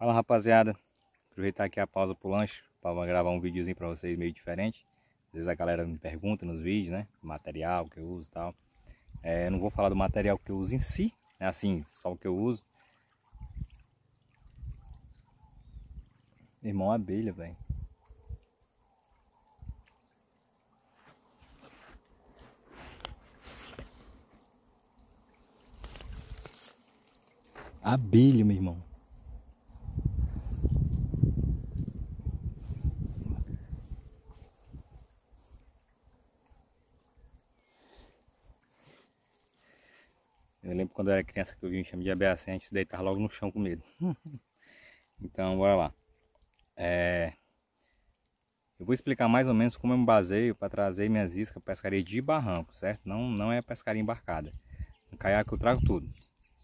Fala rapaziada, aproveitar aqui a pausa pro lanche para gravar um videozinho para vocês meio diferente. Às vezes a galera me pergunta nos vídeos, né? Material que eu uso e tal. É, não vou falar do material que eu uso em si, né? Assim, só o que eu uso. Irmão é abelha, velho. Abelha, meu irmão. Eu lembro quando eu era criança que eu vi um enxame de abeacem, a gente se logo no chão com medo. então, bora lá. É... Eu vou explicar mais ou menos como eu me baseio para trazer minhas iscas pescaria de barranco, certo? Não, não é pescaria embarcada. No caiaque eu trago tudo.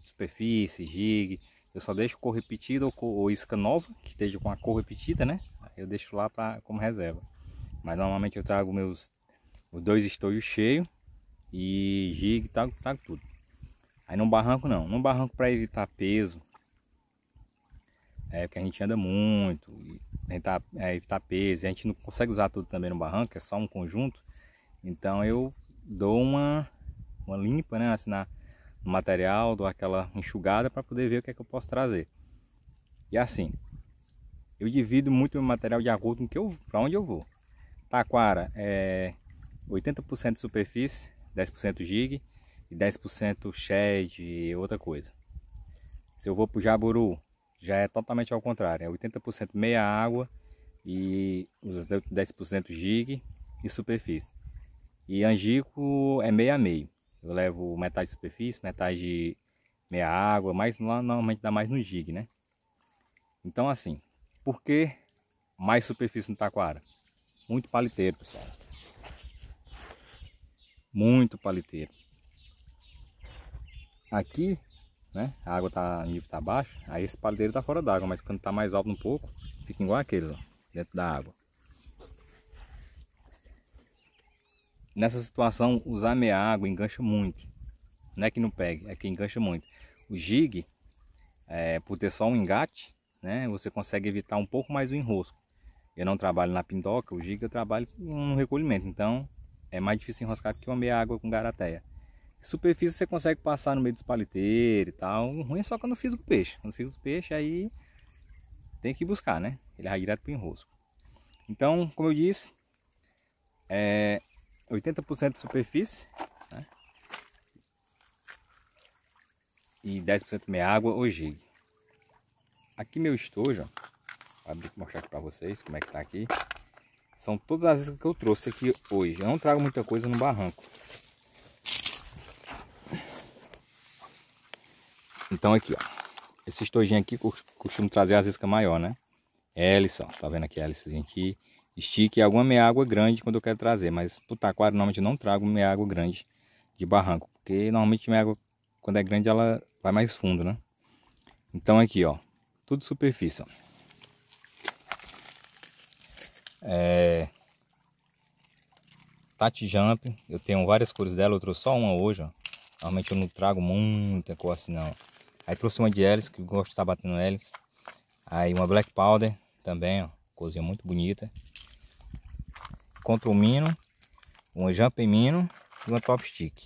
Superfície, jig, eu só deixo cor repetida ou, cor, ou isca nova, que esteja com a cor repetida, né? Eu deixo lá pra, como reserva. Mas normalmente eu trago meus os dois estojos cheios e jig, trago, trago tudo. Aí no barranco não, no barranco para evitar peso, é porque a gente anda muito, tentar é, evitar peso, a gente não consegue usar tudo também no barranco, é só um conjunto. Então eu dou uma, uma limpa, né, assim, na, no material, dou aquela enxugada para poder ver o que é que eu posso trazer. E assim, eu divido muito meu material de acordo com que eu, para onde eu vou. Taquara é 80% de superfície, 10% jig e 10% shed e outra coisa. Se eu vou para o Jaburu, já é totalmente ao contrário, é 80% meia água e os 10% gig e superfície. E angico é meia a meio. Eu levo metade de superfície, metade de meia água, mas normalmente dá mais no gig, né? Então assim, por que mais superfície no taquara? Muito paliteiro, pessoal. Muito paliteiro. Aqui, né? A água tá, o nível está baixo, aí esse palideiro está fora d'água, mas quando está mais alto um pouco, fica igual aqueles, ó, dentro da água. Nessa situação, usar meia água engancha muito. Não é que não pegue, é que engancha muito. O jig, é, por ter só um engate, né? Você consegue evitar um pouco mais o enrosco. Eu não trabalho na pindoca, o jig eu trabalho no recolhimento, então é mais difícil enroscar que uma meia água com garateia. Superfície você consegue passar no meio dos paliteiros e tal. O ruim é só quando fiz o peixe. Quando fiz o peixe, aí tem que buscar, né? Ele vai direto para o enrosco. Então, como eu disse, é 80% de superfície né? e 10% meia água ou jig. Aqui meu estojo, ó, vou mostrar aqui para vocês como é que tá aqui. São todas as iscas que eu trouxe aqui hoje. Eu não trago muita coisa no barranco. Então aqui, ó. Esse estojinho aqui costumo trazer as vezes que é maior, né? Hélice, ó. Tá vendo aqui a hélicezinha aqui? Estique e alguma meia-água grande quando eu quero trazer. Mas pro taquara normalmente não trago meia-água grande de barranco. Porque normalmente meia-água, quando é grande, ela vai mais fundo, né? Então aqui, ó. Tudo superfície, ó. É... Tati Jump. Eu tenho várias cores dela, eu trouxe só uma hoje, ó. Normalmente eu não trago muita cor assim, não. Aí trouxe uma de hélice, que eu gosto de estar tá batendo hélice. Aí uma black powder também, ó. Cozinha muito bonita. Contra o mino, uma jump mino e uma top stick.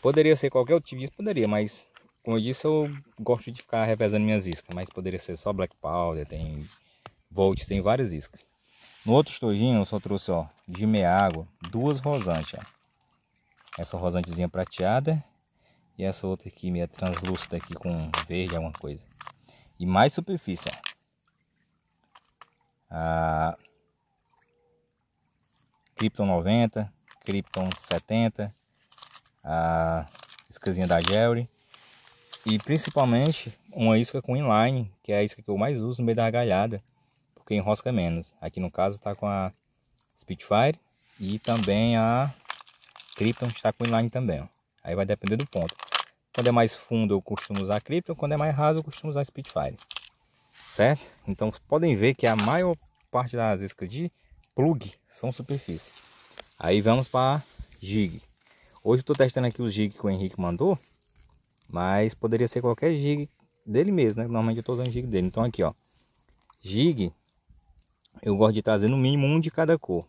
Poderia ser qualquer outro tipo de poderia, mas como eu disse, eu gosto de ficar revezando minhas iscas, mas poderia ser só black powder, tem volts, tem várias iscas. No outro estojinho eu só trouxe, ó, de meia água, duas rosantes, ó. Essa rosantezinha prateada e essa outra aqui, meio translúcida aqui com verde, alguma é coisa. E mais superfície, ó. A ah, Krypton 90, Krypton 70, a iscazinha da Gelry. E principalmente uma isca com inline, que é a isca que eu mais uso no meio da galhada, porque enrosca menos. Aqui no caso está com a Spitfire e também a Krypton está com inline também. Ó. Aí vai depender do ponto. Quando é mais fundo eu costumo usar Krypton, quando é mais raso eu costumo usar Spitfire. Certo? Então podem ver que a maior parte das iscas de plug são superfície. Aí vamos para jig. Hoje estou testando aqui os jig que o Henrique mandou, mas poderia ser qualquer jig dele mesmo, né? Normalmente eu estou usando jig dele. Então aqui, ó. Jig, eu gosto de trazer no mínimo um de cada cor.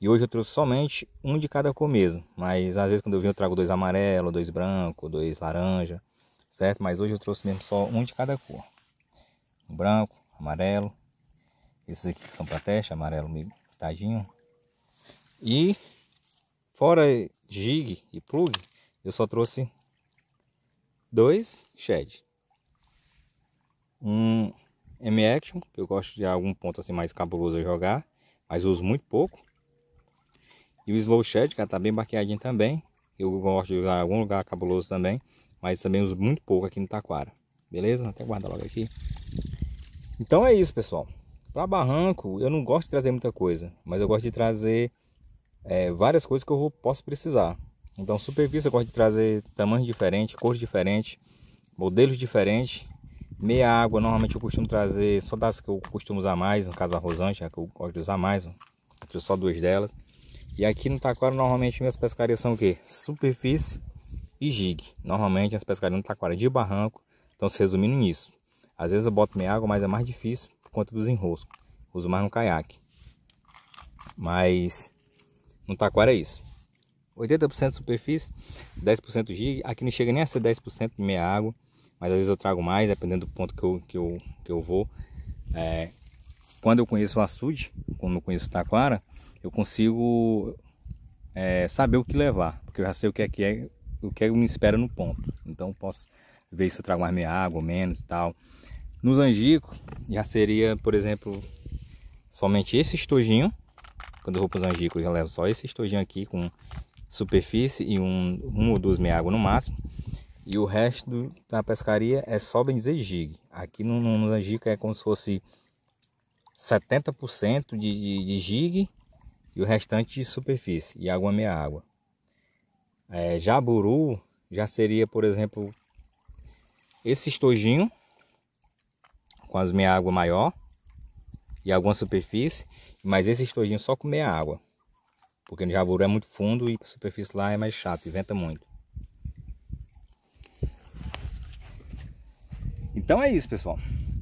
E hoje eu trouxe somente um de cada cor mesmo. Mas às vezes quando eu vim eu trago dois amarelo, dois branco, dois laranja, certo? Mas hoje eu trouxe mesmo só um de cada cor. Um branco, amarelo. Esses aqui que são para teste, amarelo meio pitadinho E fora jig e plug, eu só trouxe dois shed. Um M-Action, que eu gosto de algum ponto assim mais cabuloso a jogar, mas uso muito pouco. E o Slow Shed, cara, tá bem maquiadinho também. Eu gosto de usar algum lugar cabuloso também. Mas também uso muito pouco aqui no Taquara. Beleza? Até guardar logo aqui. Então é isso, pessoal. Para barranco, eu não gosto de trazer muita coisa. Mas eu gosto de trazer é, várias coisas que eu vou, posso precisar. Então, superfície eu gosto de trazer tamanhos diferentes, cores diferentes, modelos diferentes. Meia água, normalmente eu costumo trazer só das que eu costumo usar mais, no caso a rosante, é a que eu gosto de usar mais, eu só duas delas. E aqui no Taquara, normalmente minhas pescarias são o quê? Superfície e jig. Normalmente as pescarias no Taquara é de barranco estão se resumindo nisso. Às vezes eu boto minha água, mas é mais difícil por conta dos enroscos. Uso mais no caiaque. Mas no Taquara é isso. 80% superfície, 10% gig. Aqui não chega nem a ser 10% de meia água, mas às vezes eu trago mais, dependendo do ponto que eu, que eu, que eu vou. É, quando eu conheço o açude, quando eu conheço o taquara, eu consigo é, saber o que levar, porque eu já sei o que é que é, o que, é que me espera no ponto. Então posso ver se eu trago mais minha água ou menos e tal. No Zangico já seria, por exemplo, somente esse estojinho. Quando eu vou para o Zangico, eu já levo só esse estojinho aqui com superfície e um, um ou duas meia água no máximo. E o resto da pescaria é só bem dizer jig. Aqui no, no, é como se fosse 70% de, de, de jig e o restante de superfície e água meia água. É, jaburu já seria, por exemplo, esse estojinho com as meia água maior e alguma superfície, mas esse estojinho só com meia água, porque no jaburu é muito fundo e a superfície lá é mais chato e venta muito. Então é isso, pessoal.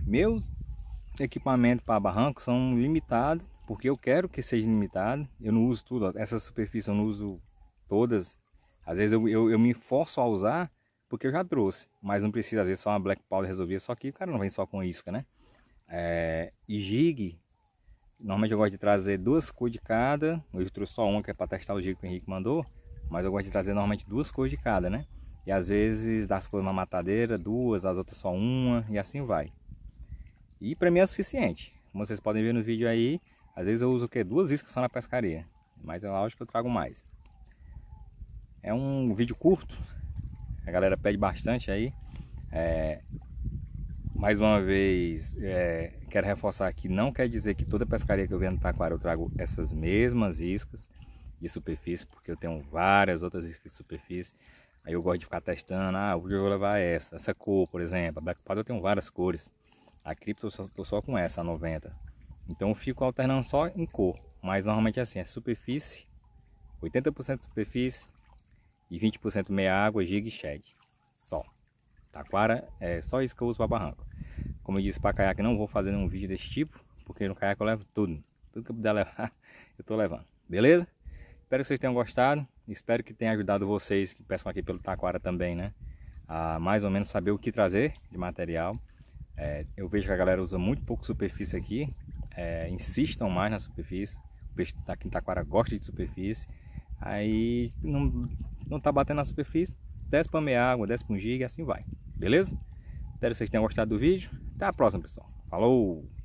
Meus equipamentos para barranco são limitados porque eu quero que seja limitado. Eu não uso tudo, essa superfície eu não uso todas. Às vezes eu, eu, eu, me forço a usar porque eu já trouxe, mas não precisa. Às vezes só uma Black Powder resolvia, só que o cara não vem só com isca, né? É, e jig, normalmente eu gosto de trazer duas cores de cada. Hoje eu trouxe só uma que é para testar o jig que o Henrique mandou, mas eu gosto de trazer normalmente duas cores de cada, né? E às vezes das coisas na matadeira, duas, as outras só uma, e assim vai. E para mim é suficiente. Como vocês podem ver no vídeo aí, às vezes eu uso o quê? Duas iscas só na pescaria. Mas eu é acho que eu trago mais. É um vídeo curto. A galera pede bastante aí. É, mais uma vez, é, quero reforçar que não quer dizer que toda pescaria que eu venho no Taquara eu trago essas mesmas iscas de superfície, porque eu tenho várias outras iscas de superfície. Aí eu gosto de ficar testando, ah, hoje eu vou levar essa, essa cor, por exemplo. A Black Paddle eu tenho várias cores. A cripto eu só, tô só com essa, a 90. Então eu fico alternando só em cor, mas normalmente é assim, é superfície, 80% superfície e 20% meia água, giga e shed, só. Taquara é só isso que eu uso para barranco. Como eu disse para caiaque, não vou fazer um vídeo desse tipo, porque no caiaque eu levo tudo, tudo que eu puder levar, eu estou levando, beleza? Espero que vocês tenham gostado, espero que tenha ajudado vocês que peçam aqui pelo Taquara também, né? A mais ou menos saber o que trazer de material. É, eu vejo que a galera usa muito pouco superfície aqui, é, insistam mais na superfície. O peixe daqui tá, em Taquara tá gosta de superfície. Aí não, não tá batendo na superfície, desce para meia água, desce para um giga e assim vai. Beleza? Espero que vocês tenham gostado do vídeo. Até a próxima, pessoal. Falou!